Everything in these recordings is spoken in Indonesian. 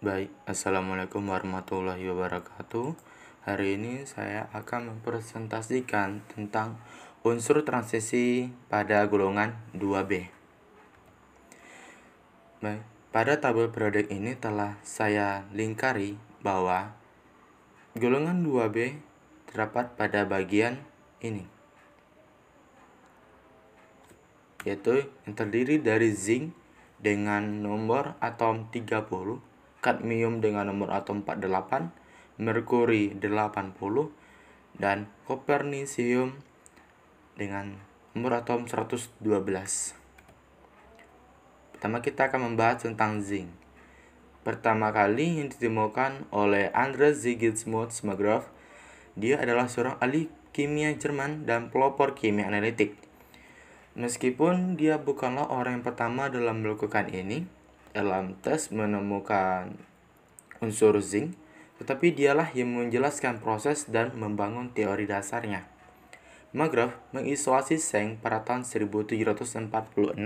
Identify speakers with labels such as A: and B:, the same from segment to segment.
A: Baik, Assalamualaikum warahmatullahi wabarakatuh. Hari ini saya akan mempresentasikan tentang unsur transisi pada golongan 2B. Baik, pada tabel periode ini telah saya lingkari bahwa golongan 2B terdapat pada bagian ini. Yaitu yang terdiri dari zinc dengan nomor atom 30 kadmium dengan nomor atom 48, merkuri 80, dan kopernisium dengan nomor atom 112. Pertama kita akan membahas tentang zinc. Pertama kali yang ditemukan oleh Andreas Sigismund Smegrov, dia adalah seorang ahli kimia Jerman dan pelopor kimia analitik. Meskipun dia bukanlah orang yang pertama dalam melakukan ini, dalam tes menemukan unsur zinc, tetapi dialah yang menjelaskan proses dan membangun teori dasarnya. Magrav mengisolasi seng pada tahun 1746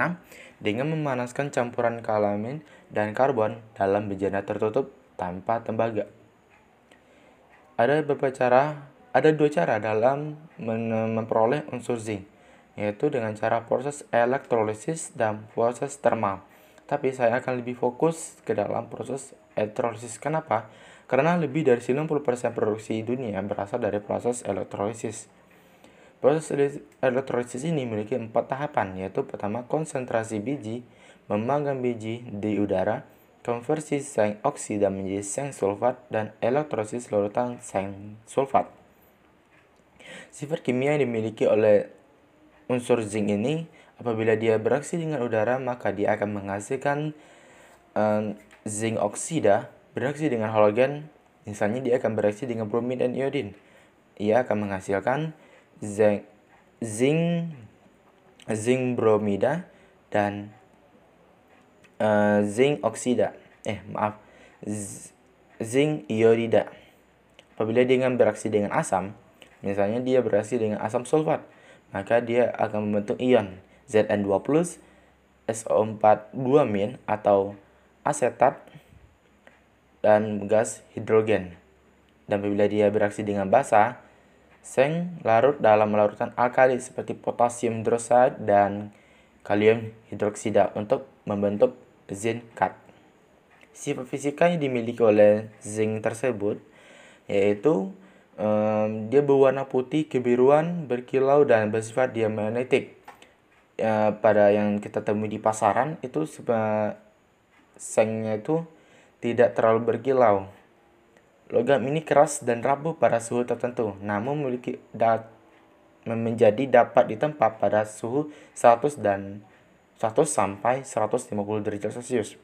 A: dengan memanaskan campuran kalamin dan karbon dalam bejana tertutup tanpa tembaga. Ada beberapa cara, ada dua cara dalam memperoleh unsur zinc, yaitu dengan cara proses elektrolisis dan proses termal tapi saya akan lebih fokus ke dalam proses elektrolisis. Kenapa? Karena lebih dari 90% produksi dunia berasal dari proses elektrolisis. Proses elektrolisis ini memiliki empat tahapan, yaitu pertama konsentrasi biji, memanggang biji di udara, konversi seng oksida menjadi seng sulfat, dan elektrolisis larutan seng sulfat. Sifat kimia yang dimiliki oleh unsur zinc ini Apabila dia beraksi dengan udara, maka dia akan menghasilkan um, zinc oksida. Beraksi dengan halogen, misalnya dia akan beraksi dengan bromin dan iodin. Ia akan menghasilkan zinc zinc zinc bromida dan uh, zinc oksida. Eh, maaf. Z, zinc iodida. Apabila dia beraksi dengan asam, misalnya dia beraksi dengan asam sulfat, maka dia akan membentuk ion. ZN2+, SO42- atau asetat, dan gas hidrogen. Dan apabila dia bereaksi dengan basa, seng larut dalam larutan alkali seperti potasium hidroksida dan kalium hidroksida untuk membentuk zinc Sifat fisika yang dimiliki oleh zinc tersebut yaitu um, dia berwarna putih, kebiruan, berkilau, dan bersifat diamagnetik ya, pada yang kita temui di pasaran itu sengnya itu tidak terlalu berkilau. Logam ini keras dan rapuh pada suhu tertentu, namun memiliki dat menjadi dapat ditempa pada suhu 100 dan 100 sampai 150 derajat Celcius.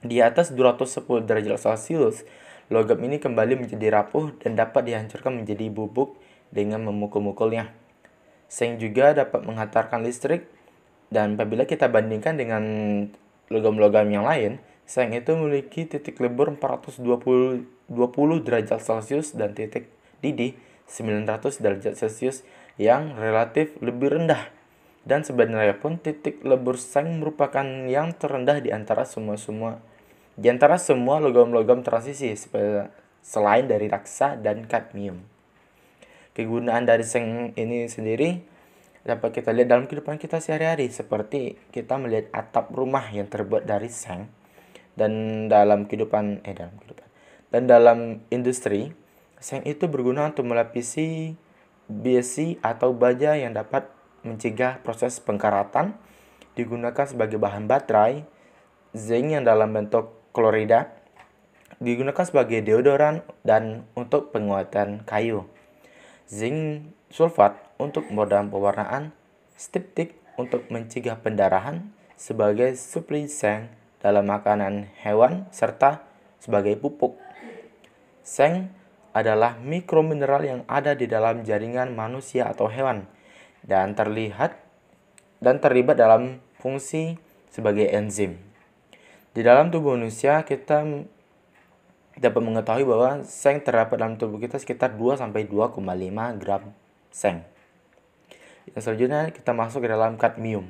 A: Di atas 210 derajat Celcius, logam ini kembali menjadi rapuh dan dapat dihancurkan menjadi bubuk dengan memukul-mukulnya. Seng juga dapat menghantarkan listrik dan apabila kita bandingkan dengan logam-logam yang lain, Seng itu memiliki titik lebur 420 20 derajat Celcius dan titik didih 900 derajat Celcius yang relatif lebih rendah. Dan sebenarnya pun titik lebur Seng merupakan yang terendah di antara semua-semua di antara semua logam-logam transisi selain dari raksa dan kadmium kegunaan dari seng ini sendiri dapat kita lihat dalam kehidupan kita sehari-hari seperti kita melihat atap rumah yang terbuat dari seng dan dalam kehidupan eh dalam kehidupan dan dalam industri seng itu berguna untuk melapisi besi atau baja yang dapat mencegah proses pengkaratan digunakan sebagai bahan baterai zinc yang dalam bentuk klorida digunakan sebagai deodoran dan untuk penguatan kayu zinc sulfat untuk modal pewarnaan, striptik untuk mencegah pendarahan sebagai suplemen dalam makanan hewan serta sebagai pupuk. Seng adalah mikro mineral yang ada di dalam jaringan manusia atau hewan dan terlihat dan terlibat dalam fungsi sebagai enzim. Di dalam tubuh manusia kita dapat mengetahui bahwa seng terdapat dalam tubuh kita sekitar 2 sampai 2,5 gram seng. Yang selanjutnya kita masuk ke dalam kadmium.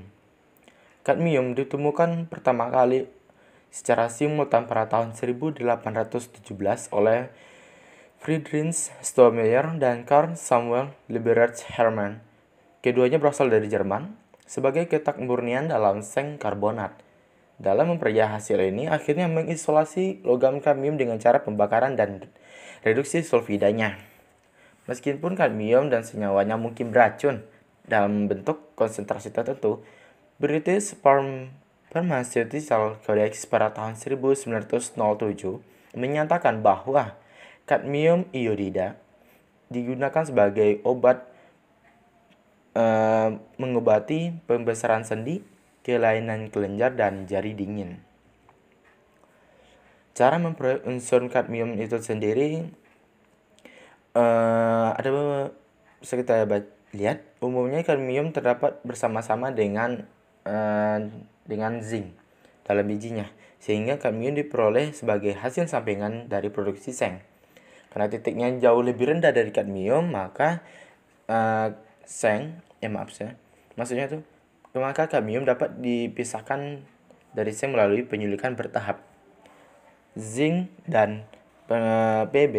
A: Kadmium ditemukan pertama kali secara simultan pada tahun 1817 oleh Friedrich Stolmeyer dan Karl Samuel Liberace Hermann. Keduanya berasal dari Jerman sebagai ketak murnian dalam seng karbonat dalam memperjelas hasil ini, akhirnya mengisolasi logam kadmium dengan cara pembakaran dan reduksi sulfidanya. Meskipun kadmium dan senyawanya mungkin beracun dalam bentuk konsentrasi tertentu, British Pharmaceutical Codex pada tahun 1907 menyatakan bahwa kadmium iodida digunakan sebagai obat e, mengobati pembesaran sendi kelainan kelenjar, dan jari dingin. Cara memperoleh unsur kadmium itu sendiri uh, ada bisa kita lihat umumnya kadmium terdapat bersama-sama dengan uh, dengan zinc dalam bijinya sehingga kadmium diperoleh sebagai hasil sampingan dari produksi seng. Karena titiknya jauh lebih rendah dari kadmium, maka uh, seng, ya maaf saya, maksudnya tuh maka kadmium kan dapat dipisahkan dari zinc melalui penyulikan bertahap. Zinc dan eh, Pb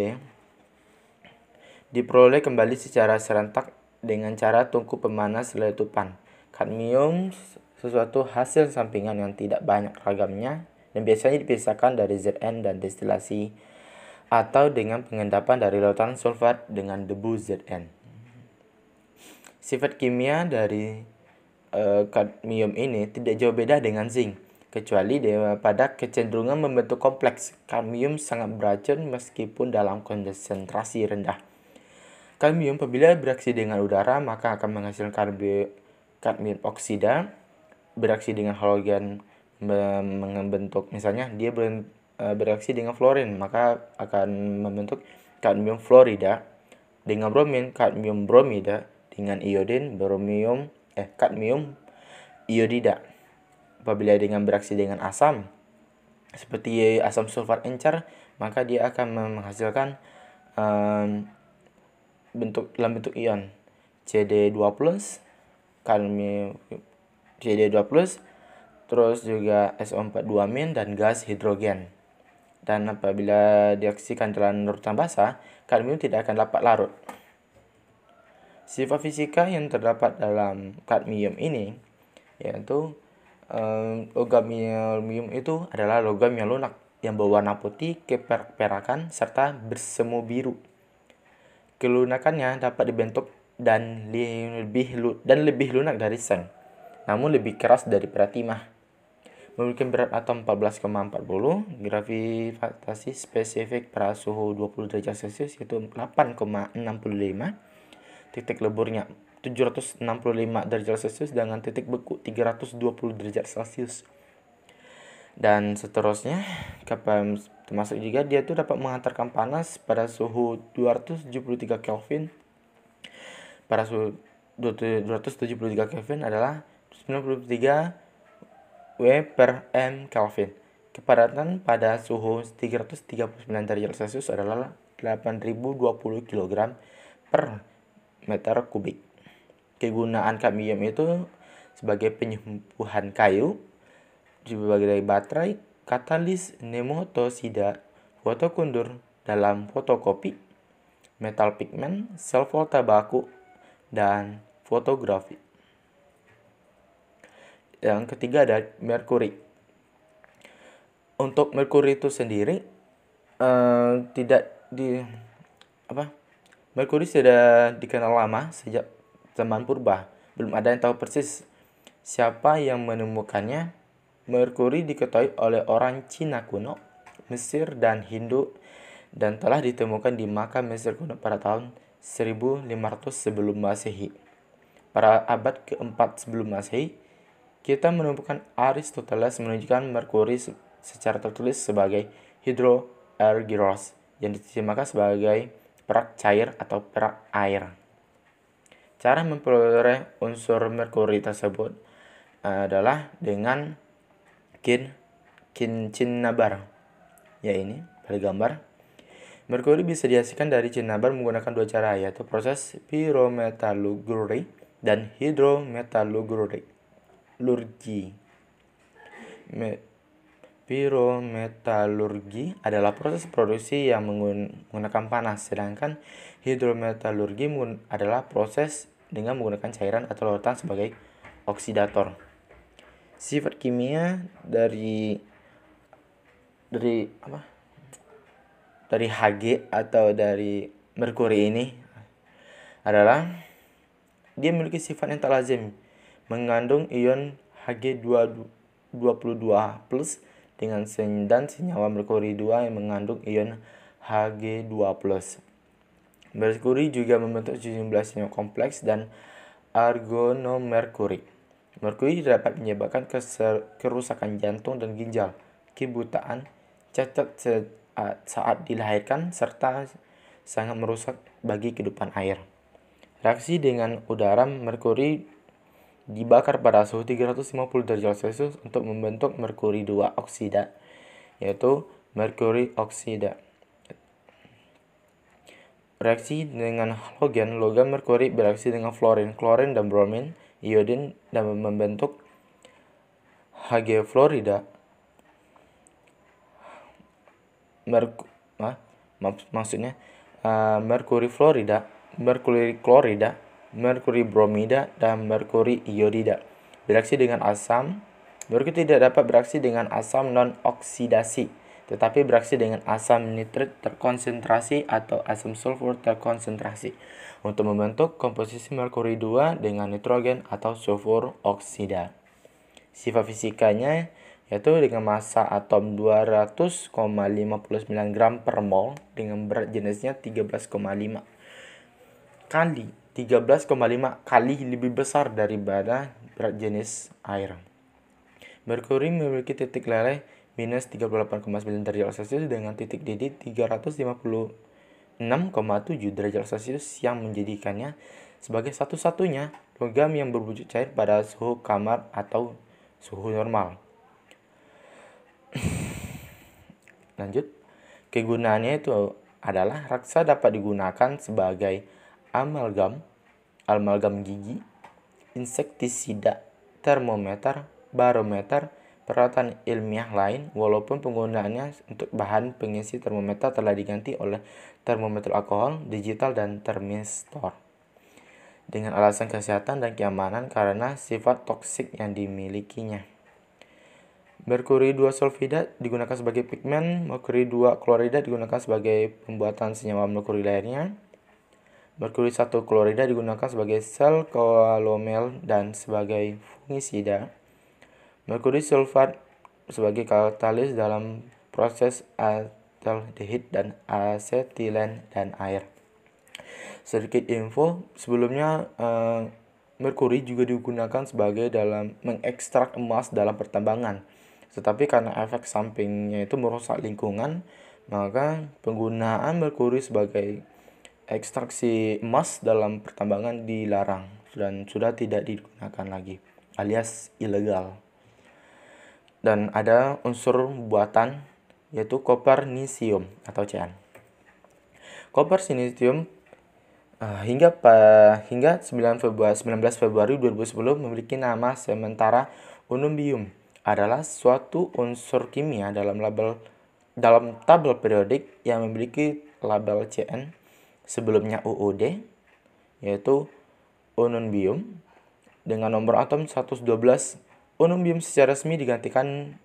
A: diperoleh kembali secara serentak dengan cara tungku pemanas letupan. Kadmium sesuatu hasil sampingan yang tidak banyak ragamnya dan biasanya dipisahkan dari Zn dan destilasi atau dengan pengendapan dari lautan sulfat dengan debu Zn. Sifat kimia dari Eh, kadmium ini tidak jauh beda dengan zinc, kecuali pada kecenderungan membentuk kompleks. Kadmium sangat beracun meskipun dalam konsentrasi rendah. Kadmium apabila bereaksi dengan udara maka akan menghasilkan kadmium oksida. Bereaksi dengan halogen membentuk misalnya dia bereaksi eh, dengan fluorin maka akan membentuk kadmium fluorida dengan bromin kadmium bromida dengan iodin bromium eh kadmium iodida apabila dengan beraksi dengan asam seperti asam sulfat encer maka dia akan menghasilkan um, bentuk dalam bentuk ion CD2+ kadmium CD2+ terus juga SO42- dan gas hidrogen. Dan apabila diaksikan dalam larutan basa, kadmium tidak akan dapat larut. Sifat fisika yang terdapat dalam kadmium ini yaitu um, eh, logam kadmium itu adalah logam yang lunak yang berwarna putih keperak-perakan serta bersemu biru. Kelunakannya dapat dibentuk dan lebih dan lebih lunak dari seng, namun lebih keras dari peratimah Memiliki berat atom 14,40, gravitasi spesifik pada suhu 20 derajat Celcius yaitu 8,65 titik leburnya 765 derajat Celcius dengan titik beku 320 derajat Celcius. Dan seterusnya, KPM termasuk juga dia itu dapat mengantarkan panas pada suhu 273 Kelvin. Pada suhu 273 Kelvin adalah 93 W per M Kelvin. Kepadatan pada suhu 339 derajat Celcius adalah 8020 kg per meter kubik. Kegunaan kadmium itu sebagai penyembuhan kayu, sebagai baterai, katalis nematosida, fotokundur dalam fotokopi, metal pigment, sel foto baku, dan fotografi. Yang ketiga ada merkuri. Untuk merkuri itu sendiri eh, tidak di apa Merkuri sudah dikenal lama sejak zaman purba. Belum ada yang tahu persis siapa yang menemukannya. Merkuri diketahui oleh orang Cina kuno, Mesir dan Hindu dan telah ditemukan di makam Mesir kuno pada tahun 1500 sebelum Masehi. Pada abad keempat sebelum Masehi, kita menemukan Aristoteles menunjukkan Merkuri secara tertulis sebagai Hydroergyros yang diterjemahkan sebagai perak cair atau perak air. Cara memperoleh unsur merkuri tersebut eh, adalah dengan kin kincinabar. Ya ini pada gambar. Merkuri bisa dihasilkan dari cinnabar menggunakan dua cara yaitu proses pyrometallurgy dan hidrometallurgy. Lurgi. Pirometalurgi adalah proses produksi yang menggunakan panas, sedangkan hidrometalurgi adalah proses dengan menggunakan cairan atau larutan sebagai oksidator. Sifat kimia dari dari apa? Dari Hg atau dari merkuri ini adalah dia memiliki sifat yang tak lazim, mengandung ion Hg22 plus dengan dan senyawa merkuri 2 yang mengandung ion Hg2+. Merkuri juga membentuk jumlah senyawa kompleks dan argonomerkuri. Merkuri dapat menyebabkan kerusakan jantung dan ginjal, kebutaan, cacat saat dilahirkan, serta sangat merusak bagi kehidupan air. Reaksi dengan udara merkuri dibakar pada suhu 350 derajat Celcius untuk membentuk merkuri 2 oksida, yaitu merkuri oksida. Reaksi dengan halogen, logam merkuri bereaksi dengan fluorin, klorin, dan bromin, iodin, dan membentuk Hg fluorida. Merk ah, maksudnya uh, merkuri fluorida, merkuri klorida merkuri bromida, dan merkuri iodida. Beraksi dengan asam, merkuri tidak dapat beraksi dengan asam non-oksidasi, tetapi beraksi dengan asam nitrit terkonsentrasi atau asam sulfur terkonsentrasi untuk membentuk komposisi merkuri 2 dengan nitrogen atau sulfur oksida. Sifat fisikanya yaitu dengan massa atom 200,59 gram per mol dengan berat jenisnya 13,5 kali 13,5 kali lebih besar daripada berat jenis air. Merkuri memiliki titik leleh minus 38,9 derajat Celcius dengan titik didik 356,7 derajat Celcius yang menjadikannya sebagai satu-satunya logam yang berwujud cair pada suhu kamar atau suhu normal. Lanjut, kegunaannya itu adalah raksa dapat digunakan sebagai amalgam amalgam gigi, insektisida, termometer, barometer, peralatan ilmiah lain walaupun penggunaannya untuk bahan pengisi termometer telah diganti oleh termometer alkohol, digital, dan termistor. Dengan alasan kesehatan dan keamanan karena sifat toksik yang dimilikinya. Merkuri 2 sulfida digunakan sebagai pigmen, merkuri 2 klorida digunakan sebagai pembuatan senyawa merkuri lainnya. Merkuri satu klorida digunakan sebagai sel koalomel dan sebagai fungisida. Merkuri sulfat sebagai katalis dalam proses aldehid dan asetilen dan air. Sedikit info, sebelumnya eh, merkuri juga digunakan sebagai dalam mengekstrak emas dalam pertambangan. Tetapi karena efek sampingnya itu merusak lingkungan, maka penggunaan merkuri sebagai ekstraksi emas dalam pertambangan dilarang dan sudah tidak digunakan lagi alias ilegal. Dan ada unsur buatan yaitu kopernisium atau CN. Kopernisium uh, eh, hingga pa, hingga 9 Februari 19 Februari 2010 memiliki nama sementara unumbium adalah suatu unsur kimia dalam label dalam tabel periodik yang memiliki label CN sebelumnya UUD yaitu unumbium dengan nomor atom 112 unumbium secara resmi digantikan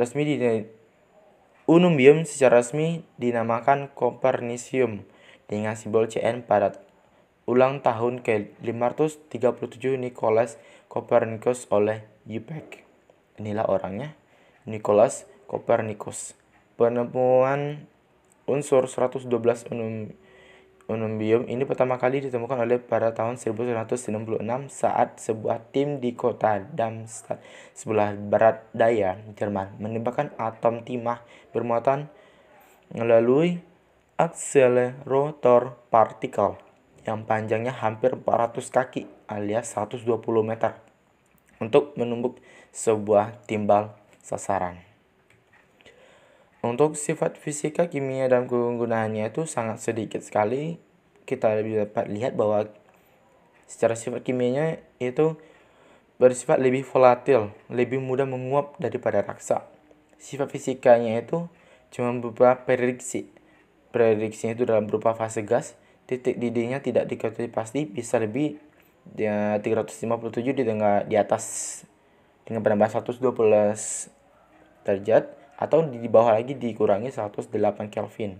A: resmi di unumbium secara resmi dinamakan Kopernisium dengan simbol CN pada ulang tahun ke-537 Nicholas Copernicus oleh Yupek. Inilah orangnya, Nicholas Copernicus. Penemuan Unsur 112 unum, unumbium ini pertama kali ditemukan oleh pada tahun 1966 saat sebuah tim di kota Darmstadt sebelah barat daya Jerman menembakkan atom timah bermuatan melalui akselerator partikel yang panjangnya hampir 400 kaki alias 120 meter untuk menumbuk sebuah timbal sasaran. Untuk sifat fisika, kimia, dan kegunaannya itu sangat sedikit sekali. Kita lebih dapat lihat bahwa secara sifat kimianya itu bersifat lebih volatil, lebih mudah menguap daripada raksa. Sifat fisikanya itu cuma berupa prediksi. Prediksinya itu dalam berupa fase gas, titik didihnya tidak diketahui pasti bisa lebih ya, 357 di tengah di atas dengan penambahan 112 derajat atau di bawah lagi dikurangi 108 Kelvin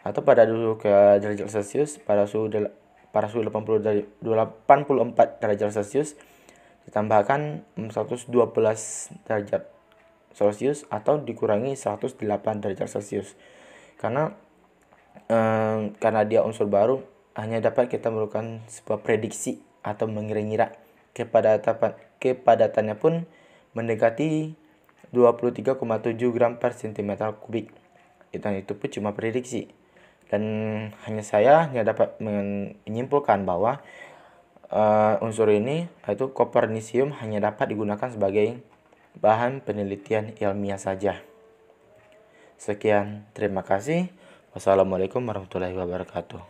A: atau pada dulu ke derajat Celcius pada suhu del, pada suhu 80 dari 84 derajat Celcius ditambahkan 112 derajat Celcius atau dikurangi 108 derajat Celcius karena eh, karena dia unsur baru hanya dapat kita melakukan sebuah prediksi atau mengira-ngira kepada kepadatannya pun mendekati 23,7 gram per cm kubik. Dan itu pun cuma prediksi. Dan hanya saya hanya dapat menyimpulkan bahwa uh, unsur ini yaitu kopernisium hanya dapat digunakan sebagai bahan penelitian ilmiah saja. Sekian, terima kasih. Wassalamualaikum warahmatullahi wabarakatuh.